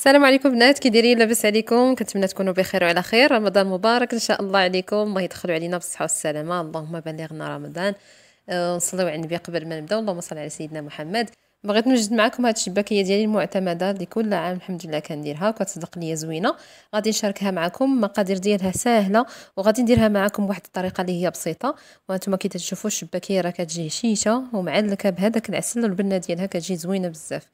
السلام عليكم بنات كي دايرين لاباس عليكم كنتمنى تكونوا بخير وعلى خير رمضان مبارك ان شاء الله عليكم الله يدخلوا علينا بالصحه والسلامه اللهم بلغنا رمضان أه نصليو على النبي قبل ما نبداو اللهم صل على سيدنا محمد بغيت نوجد معكم هاد الشباكيه ديالي المعتمده اللي كل عام الحمد لله كنديرها وكتصدق ليا زوينه غادي نشاركها معكم مقادير ديالها ساهله وغادي نديرها معكم بواحد الطريقه اللي هي بسيطه وانتم كي تشوفوا الشباكيه راه كتجي هشيشه ومعلكه بهذاك العسل والبنه ديالها كتجي زوينه بزاف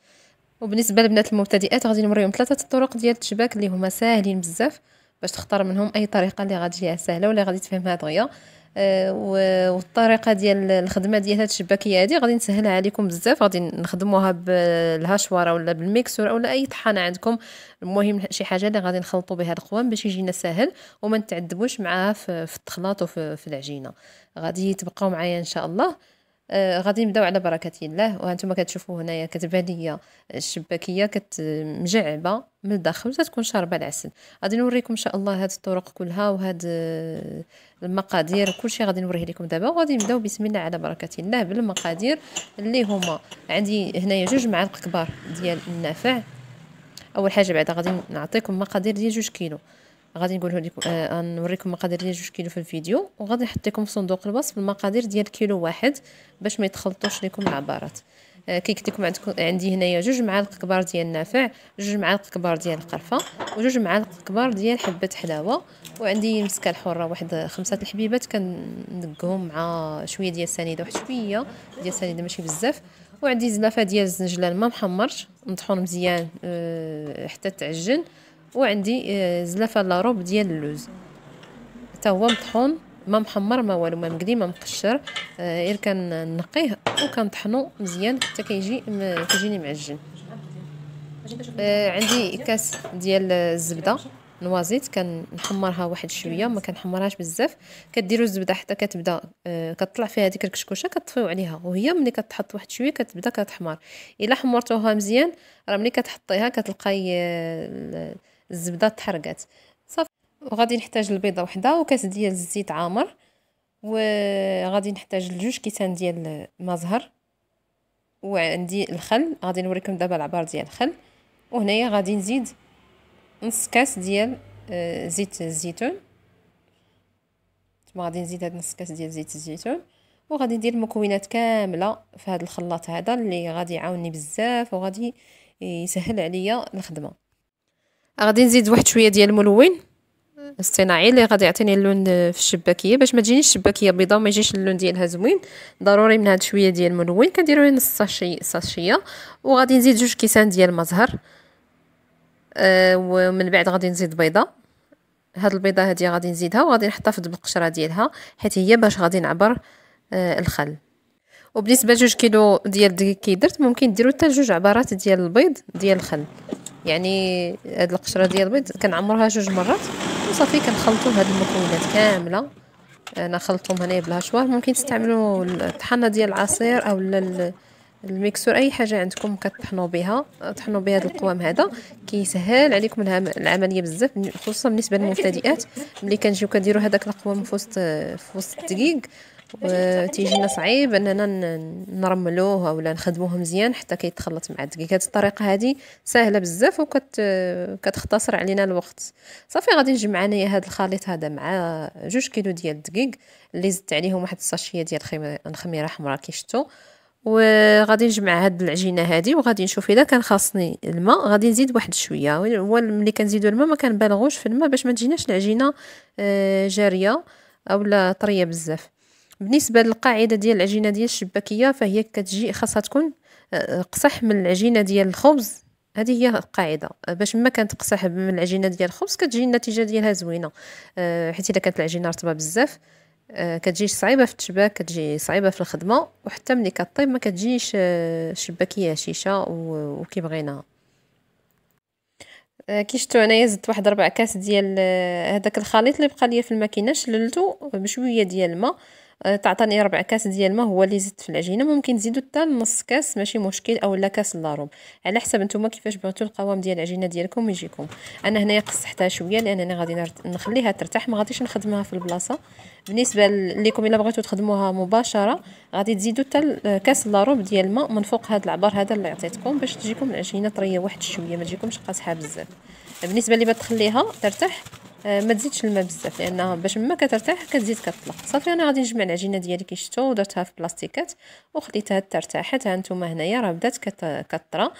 وبالنسبه لبنات المبتدئات غادي نوريهم ثلاثه الطرق ديال التشباك اللي هما ساهلين بزاف باش تختار منهم اي طريقه اللي غادي ليها سهله ولا غادي تفهمها دغيا أه والطريقه ديال الخدمه ديال هاد الشباكيه هادي غادي نسهلها عليكم بزاف غادي نخدموها بالهشوره ولا بالميكسور ولا اي طحانه عندكم المهم شي حاجه اللي غادي نخلطوا بها القوام باش يجينا ساهل وما نتعذبوش معاها في التخلاط وفي العجينه غادي تبقاو معايا ان شاء الله آه، غادي نبداو على بركه الله وهانتوما كتشوفوا هنايا كتبان ليا الشباكيه آه، كتمجعبه من الداخل وتتكون شاربه العسل غادي نوريكم ان شاء الله هاد الطرق كلها وهاد آه، المقادير كلشي غادي نوريه لكم دابا وغادي نبداو بسم الله على بركه الله بالمقادير اللي هما عندي هنايا جوج معالق كبار ديال النافع اول حاجه بعدا غادي نعطيكم مقادير ديال جوج كيلو غادي نقوله لكم آه نوريكم مقادير ديال جوج كيلو في الفيديو وغادي نحط لكم في صندوق الوصف المقادير ديال كيلو واحد باش ما يتخلطوش لكم العبارات آه كيكتب لكم عندي هنايا جوج معالق كبار ديال النافع جوج معالق كبار ديال القرفه وجوج معالق كبار ديال حبه حلاوه وعندي مسكه الحره واحد خمسه الحبيبات كندقهم مع شويه ديال السنيده واحد شويه ديال السنيده ماشي بزاف وعندي زلافه ديال الزنجلان ما محمرش مطحون مزيان آه، حتى تعجن وعندي آه، زلافه لاروب ديال اللوز حتى هو مطحون ما محمر ما والو ما مقلي ما مقشر آه، غير كنقيه وكنطحنو مزيان حتى كيجي كيجيني معجن آه، عندي كاس ديال الزبده نوازيت كنحمرها واحد شويه ما كنحمرهاش بزاف كديروا الزبده حتى كتبدا كطلع فيها ديك الكشكوشه كتطفيو عليها وهي ملي كتحط واحد شويه كتبدا كتحمر الا حمرتوها مزيان راه ملي كتحطيها كتلقاي الزبده تحرقات صافي وغادي نحتاج البيضه وحده وكاس ديال الزيت عامر وغادي نحتاج لجوج كيسان ديال زهر وعندي الخل غادي نوريكم دابا العبار ديال الخل وهنايا غادي نزيد نص كاس ديال آه، زيت الزيتون ثم غادي نزيد هاد نص كاس ديال زيت الزيتون وغادي ندير المكونات كامله في هذا الخلاط هذا اللي غادي يعاوني بزاف وغادي يسهل عليا الخدمه غادي نزيد واحد شويه ديال الملون الصناعي اللي غادي يعطيني اللون في الشباكيه باش ما تجينيش الشباكيه بيضاء وما يجيش اللون ديالها زوين ضروري من هاد شويه ديال الملون كنديروا نص ساشي ساشيه وغادي نزيد جوج كيسان ديال المزهر أه ومن بعد غادي نزيد بيضه هاد البيضه هادي غادي نزيدها وغادي في بالقشره ديالها حيت هي باش غادي نعبر أه الخل وبالنسبه لجوج كيلو ديال الدقيق كي درت ممكن ديروا حتى جوج عبارات ديال البيض ديال الخل يعني هاد القشره ديال البيض كنعمرها جوج مرات وصافي كنخلطو بهاد المكونات كامله انا خلطتهم هنايا بالهشوار ممكن تستعملوا الطحنه ديال العصير او الميكسور اي حاجه عندكم كطحنوا بها طحنوا بهذا القوام هذا كيسهل عليكم العمليه بزاف خصوصا بالنسبه للمبتدئات ملي كنجيو كنديروا هذاك القوام في وسط في وسط الدقيق وتيجينا صعيب اننا نرملوه ولا نخدموه مزيان حتى كيتخلط مع الدقيق هذه الطريقه هذه سهله بزاف وكت كتختصر علينا الوقت صافي غادي نجمع انايا هذا الخليط هذا مع جوج كيلو ديال الدقيق اللي زدت عليهم واحد الساشيه ديال الخميره حمراء كي شفتوا وغادي نجمع هاد العجينه هادي وغادي نشوف اذا كان خاصني الماء غادي نزيد واحد شويه هو ملي كنزيدو الماء ما كنبالغوش في الماء باش ما تجيناش العجينه آه، جاريه اولا طريه بزاف بالنسبه للقاعده ديال العجينه ديال الشباكيه فهي كتجي خاصها تكون آه، قصح من العجينه ديال الخبز هذه هي القاعده آه، باش ما كانت قصح من العجينه ديال الخبز كتجي النتيجه ديالها زوينه آه، حيت اذا كانت العجينه رطبه بزاف كتجي صعيبه في التشباك كتجي صعيبه في الخدمه وحتى ملي كطيب ما كتجيش شباكيه هشيشه وكي بغينا كي شفتو انايا زدت واحد ربع كاس ديال هذاك الخليط اللي بقى ليا في الماكينه شللته بشويه ديال الماء آه، تعطيني ربع كاس ديال الماء هو اللي زدت في العجينه ممكن تزيدوا حتى نص كاس ماشي مشكل اولا كاس ربع على حسب نتوما كيفاش بغيتو القوام ديال العجينه ديالكم يجيكم انا هنايا قصحتها شويه لان انا غادي نخليها ترتاح ما غاديش نخدمها في البلاصه بالنسبه ليكم الا بغيتو تخدموها مباشره غادي تزيدوا حتى كاس ربع ديال الماء من فوق هذا العبر هذا اللي عطيتكم باش تجيكم العجينه طريه واحد شويه ما تجيكمش قاصحه بزاف بالنسبه اللي بغات تخليها ترتاح آه، ما تزيدش الماء بزاف لان باش ما كترتاح كتزيد كتطلق صافي انا غادي نجمع العجينه ديالي كي شفتوا ودرتها في بلاستيكات وخليتها ترتاحت ها نتوما هنايا راه بدات كطرى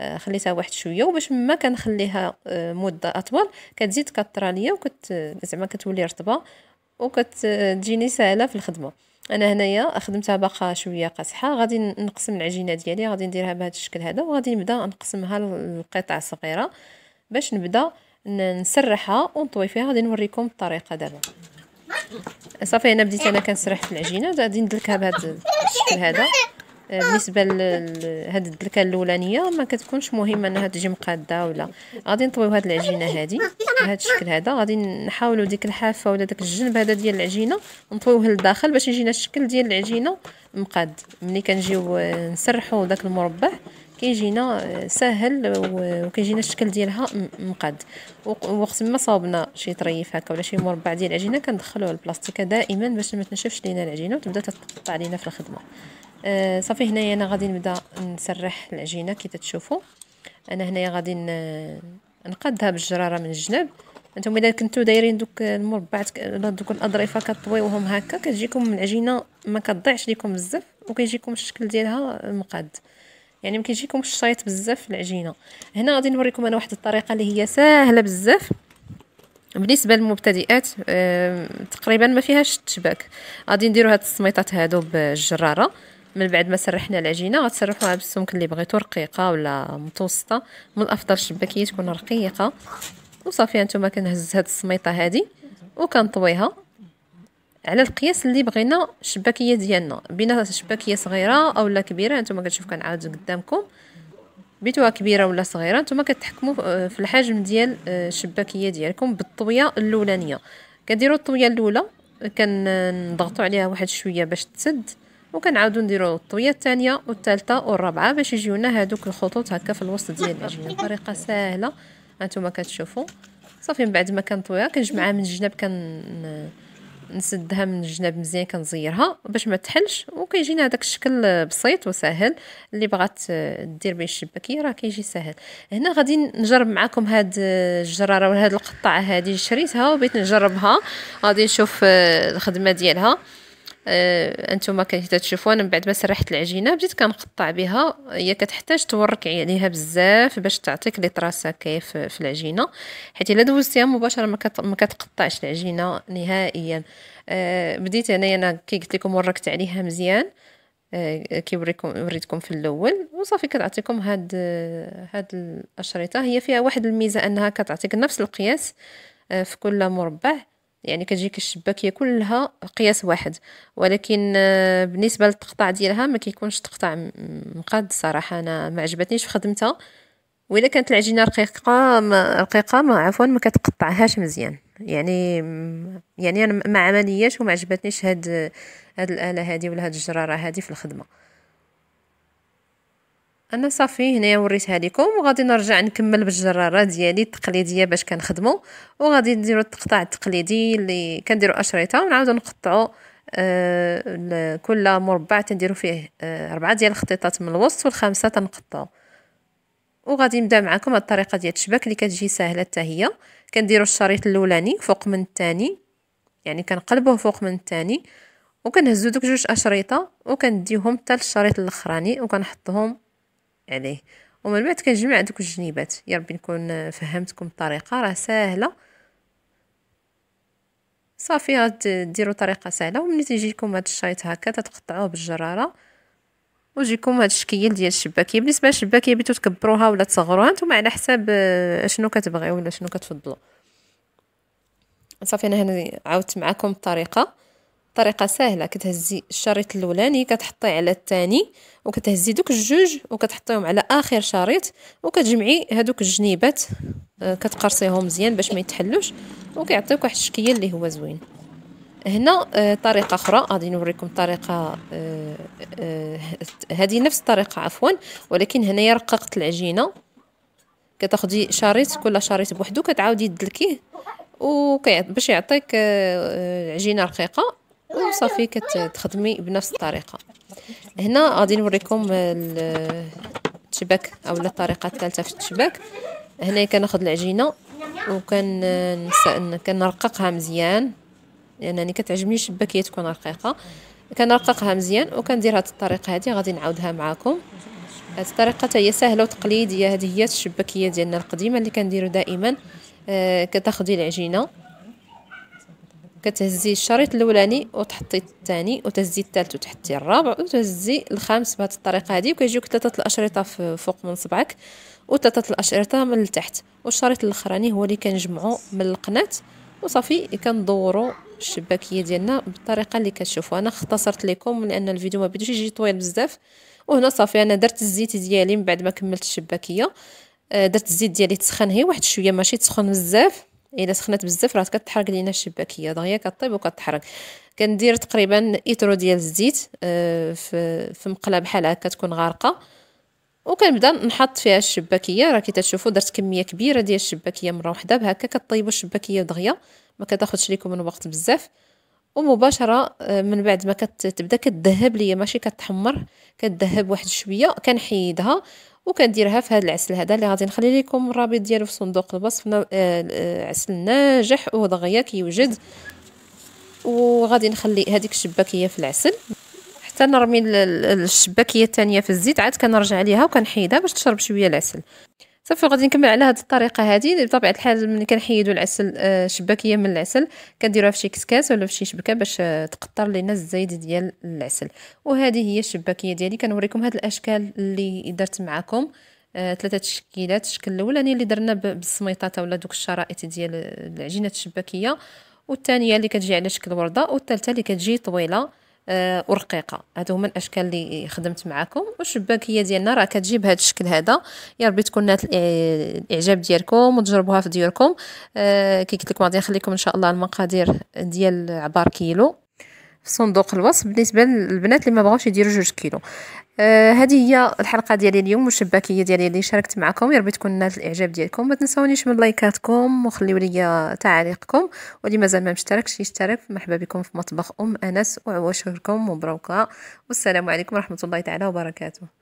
آه، خليتها واحد شويه وباش ما كنخليها آه، مده اطول كتزيد كطرى ليا وكت زعما كتولي رطبه وكتجيني ساهله في الخدمه انا هنايا خدمتها باقا شويه قاصحه غادي نقسم العجينه ديالي غادي نديرها بهذا الشكل هذا وغادي نبدا نقسمها لقطع صغيره باش نبدا نسرحها ونطوي فيها غادي نوريكم الطريقه دابا صافي هنا بديت انا كنسرح في العجينه غادي ندلكها بهذا الشكل هذا آه، بالنسبه لهاد الدلكه الاولانيه ما كتكونش مهمه انها تجي مقاده ولا غادي نطويو هاد العجينه هادي بهاد الشكل هذا غادي نحاولوا ديك الحافه ولا داك الجنب هذا ديال العجينه نطويوه للداخل باش يجينا الشكل ديال العجينه مقاد ملي كنجيو آه، نسرحوا داك المربع كيجينا آه، ساهل وكيجينا الشكل ديالها مقاد وقت ما صوبنا شي طريف هكا ولا شي مربع ديال العجينه كندخلوه البلاستيكه دائما باش ما تنشفش لينا العجينه وتبدا تتقطع لينا في الخدمه آه صافي هنايا انا غادي نبدا نسرح العجينه كي تتشوفوا انا هنايا غادي نقادها بالجراره من الجنب انتم اذا كنتو دايرين دوك المربعات ولا دوك الاضرفه كطويوهم هكا كتجيكم العجينه ما كتضيعش ليكم بزاف وكيجيكم الشكل ديالها مقاد يعني ما كيجيكمش الشايط بزاف في العجينه هنا غادي نوريكم انا واحد الطريقه اللي هي سهله بزاف بالنسبه للمبتدئات تقريبا ما فيهاش التشباك غادي نديرو هاد السميطات هادو بالجراره من بعد ما سرحنا العجينه غتسرحوها بالسمك اللي بغيتو رقيقه ولا متوسطه من الافضل الشباكيه تكون رقيقه وصافي هانتوما كنهز هاد السميطه هادي وكنطويها على القياس اللي بغينا الشباكيه ديالنا بينا شباكيه صغيره اولا كبيره نتوما كتشوف كنعاود قدامكم بيتوها كبيره ولا صغيره نتوما كتحكموا في الحجم ديال آه، الشباكيه ديالكم بالطويه الاولانيه كديروا الطويه الاولى كنضغطوا عليها واحد شويه باش تسد وكنعاودو نديرو الطويه الثانيه والثالثه والرابعه باش يجيونا هادوك الخطوط هكا في الوسط ديال العجينه بطريقه سهله هانتوما كتشوفوا صافي من بعد ما كنطويها كنجمعها من الجناب كن نسدها من الجناب مزيان كنزيرها باش ما تحلش وكيجينا هذاك الشكل بسيط وسهل اللي بغات دير به الشباكيه راه كيجي سهل هنا غادي نجرب معكم هاد الجراره ولا هاد القطعه هذه شريتها وبغيت نجربها غادي نشوف آه، الخدمه ديالها آه، انتم كنتو تشوفوا انا من بعد ما سرحت العجينه بديت كنقطع بها هي كتحتاج تورك عليها بزاف باش تعطيك لي طراسه كيف في العجينه حيت الا دوزتيها مباشره ما كتقطعش العجينه نهائيا آه، بديت انايا انا كي قلت لكم وركت عليها مزيان آه، كي وريتكم في الاول وصافي كتعطيكم هاد هاد الاشرطه هي فيها واحد الميزه انها كتعطيك نفس القياس في كل مربع يعني كتجيك الشباكيه كلها قياس واحد ولكن آه، بالنسبه للتقطاع ديالها ما كيكونش تقطع مقاد صراحه انا ما عجبتنيش في خدمتها وإذا كانت العجينه رقيقه ما رقيقه ما عفوا ما كتقطعهاش مزيان يعني يعني انا ما عملياش وما عجبتنيش هاد هاد الاله هادي ولا هاد الجراره هادي في الخدمه انا صافي هنايا وريتها لكم وغادي نرجع نكمل بالجراره ديالي التقليديه باش كنخدمو وغادي نديرو التقطاع التقليدي اللي كنديرو اشرطه ونعاودو نقطعو آه كل مربع تنديرو فيه آه ديال الخطيطات من الوسط والخامسه تنقطعو وغادي نبدا معكم الطريقه ديال الشباك اللي كتجي سهله حتى هي كنديرو الشريط الاولاني فوق من الثاني يعني كنقلبوه فوق من الثاني وكنهزو دوك جوج اشرطه وكنديهم حتى للشريط الاخراني وكنحطهم عليه ومن بعد كنجمع دوك الجنيبات يا ربي نكون فهمتكم الطريقه راه ساهله صافي هاد ديروا طريقه سهله وملي تيجي لكم هاد الشريط هكا تتقطعوه بالجراره ويجيكم هاد الشكيل ديال الشباكيه بالنسبه للشباكيه بيتو تكبروها ولا تصغروها نتوما على حساب آه، شنو كتبغيو ولا شنو كتفضلوا صافي انا هنا عاودت معكم الطريقه طريقه سهله كتهزي الشريط الاولاني كتحطيه على الثاني وكتهزي دوك الجوج وكتحطيهم على اخر شريط وكتجمعي هذوك الجنيبات آه، كتقرصيهم مزيان باش ما يتحلوش وكيعطيوك واحد الشكل اللي هو زوين هنا آه، طريقه اخرى غادي نوريكم طريقه آه، هذه نفس الطريقه عفوا ولكن هنايا رققت العجينه كتاخدي شريط كل شريط بوحدو كتعاودي تدلكيه وكي باش يعطيك عجينه رقيقه وصافي كتخدمي بنفس الطريقه هنا غادي نوريكم التشباك اولا الطريقه الثالثه في التشباك هنا كناخذ العجينه وكن كنرققها مزيان لانني يعني كتعجبني الشباكيه تكون رقيقه كنرققها مزيان وكندير هذه الطريقه هذه غادي نعاودها معكم هذه الطريقه هي سهله وتقليديه هذه هي الشباكيه ديالنا القديمه اللي كنديرو دائما آه كتاخدي العجينه كتهزي الشريط الاولاني وتحطي الثاني وتهزي الثالث وتحطي الرابع وتهزي الخامس بهذه الطريقه هذه وكيجيوك ثلاثه الاشرطه فوق من صبعك وثلاثه الاشرطه من التحت والشريط الاخراني هو اللي كنجمعو من القناه وصافي كندورو الشباكيه ديالنا بالطريقه اللي كتشوفوا انا اختصرت لكم لان الفيديو ما بدوش يجي طويل بزاف وهنا صافي انا درت الزيت ديالي من بعد ما كملت الشباكيه آه، درت الزيت ديالي تسخن هي واحد شويه ماشي تسخن بزاف الا سخنات بزاف راه كتحرق لينا الشباكيه دغيا كطيب وكتحرق كندير تقريبا ايترو ديال الزيت آه، في في مقله بحال هكا تكون غارقه وكنبدا نحط فيها الشباكيه راه كي تشوفوا درت كميه كبيره ديال الشباكيه مره واحده بهكا كطيبوا الشباكيه دغيا ما كتاخذش ليكم من وقت بزاف ومباشره آه، من بعد ما كتبدا كتذهب ليا ماشي كتحمر كتذهب واحد شويه كنحيدها وكنديرها في هذا العسل هذا اللي غادي نخلي لكم الرابط ديالو في صندوق الوصف آه، آه، عسل ناجح ودغيا كيوجد وغادي نخلي هذيك الشباكيه في العسل حتى نرمي الشباكيه الثانيه في الزيت عاد كنرجع ليها وكنحيدها باش تشرب شويه العسل صافي غادي نكمل على هذه الطريقه هذه بطبيعه الحال ملي كنحيدوا العسل آه، شباكيه من العسل كنديروها في شي كسكاس ولا في شي شبكه باش آه، تقطر لينا الزايد ديال العسل وهذه هي الشباكيه ديالي كنوريكم هاد الاشكال اللي درت معكم آه، ثلاثه تشكيلات الشكل الاولاني اللي درنا بالسميطه ولا دوك الشرائط ديال العجينه الشباكيه والثانيه اللي كتجي على شكل ورده والثالثه اللي كتجي طويله آه، ورقيقه هادو هما الاشكال اللي خدمت معكم والشباكيه ديالنا راه كتجي بهذا الشكل هذا يا ربي تكون نالت الاعجاب ديالكم وتجربوها في ديوركم آه، كي قلت لكم غادي نخليكم ان شاء الله المقادير ديال عبار كيلو في صندوق الوصف بالنسبه للبنات اللي ما بغاوش يديروا جوج كيلو آه هذه هي الحلقه ديالي اليوم والشباكيه ديالي اللي شاركت معكم يا رب تكون نالت الاعجاب ديالكم ما تنساونيش من لايكاتكم وخليو لي تعاليقكم واللي مازال ما مشتركش يشترك مرحبا بكم في مطبخ ام انس وعواشركم مبروكه والسلام عليكم ورحمه الله تعالى وبركاته